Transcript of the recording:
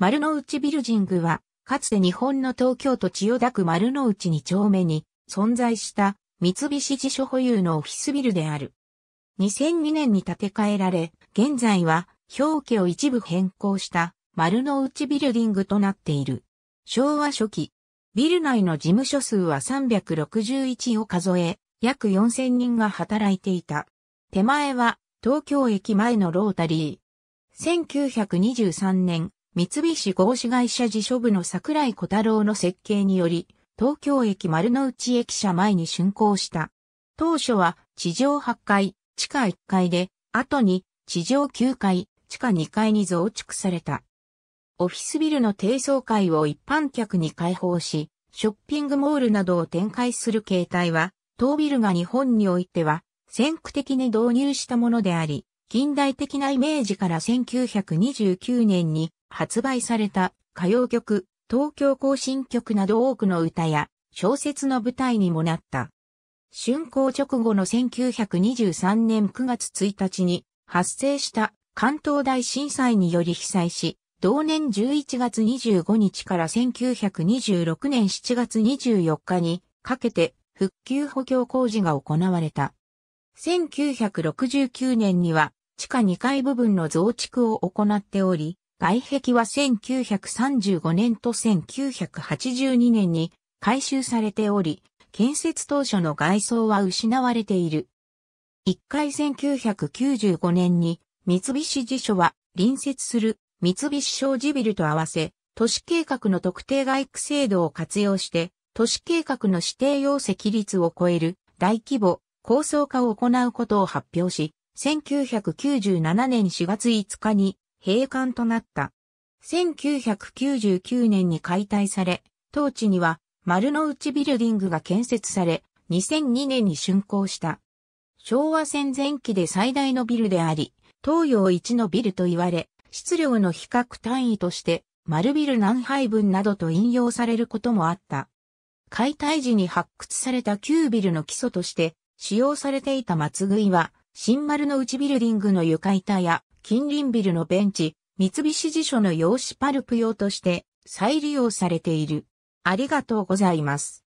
丸の内ビルジングは、かつて日本の東京都千代田区丸の内に丁目に存在した三菱地所保有のオフィスビルである。2002年に建て替えられ、現在は表記を一部変更した丸の内ビルディングとなっている。昭和初期、ビル内の事務所数は361を数え、約4000人が働いていた。手前は東京駅前のロータリー。1923年、三菱合資会社辞書部の桜井小太郎の設計により、東京駅丸の内駅舎前に竣工した。当初は地上8階、地下1階で、後に地上9階、地下2階に増築された。オフィスビルの低層階を一般客に開放し、ショッピングモールなどを展開する形態は、当ビルが日本においては、先駆的に導入したものであり、近代的なイメージから1929年に発売された歌謡曲、東京行進曲など多くの歌や小説の舞台にもなった。竣工直後の1923年9月1日に発生した関東大震災により被災し、同年11月25日から1926年7月24日にかけて復旧補強工事が行われた。1969年には地下2階部分の増築を行っており、外壁は1935年と1982年に改修されており、建設当初の外装は失われている。一回1995年に三菱地所は隣接する三菱商事ビルと合わせ、都市計画の特定外区制度を活用して、都市計画の指定容積率を超える大規模構想化を行うことを発表し、1997年4月5日に閉館となった。1999年に解体され、当地には丸の内ビルディングが建設され、2002年に竣工した。昭和戦前期で最大のビルであり、東洋一のビルと言われ、質量の比較単位として、丸ビル何杯分などと引用されることもあった。解体時に発掘された旧ビルの基礎として、使用されていた松いは、新丸の内ビルディングの床板や近隣ビルのベンチ、三菱地所の用紙パルプ用として再利用されている。ありがとうございます。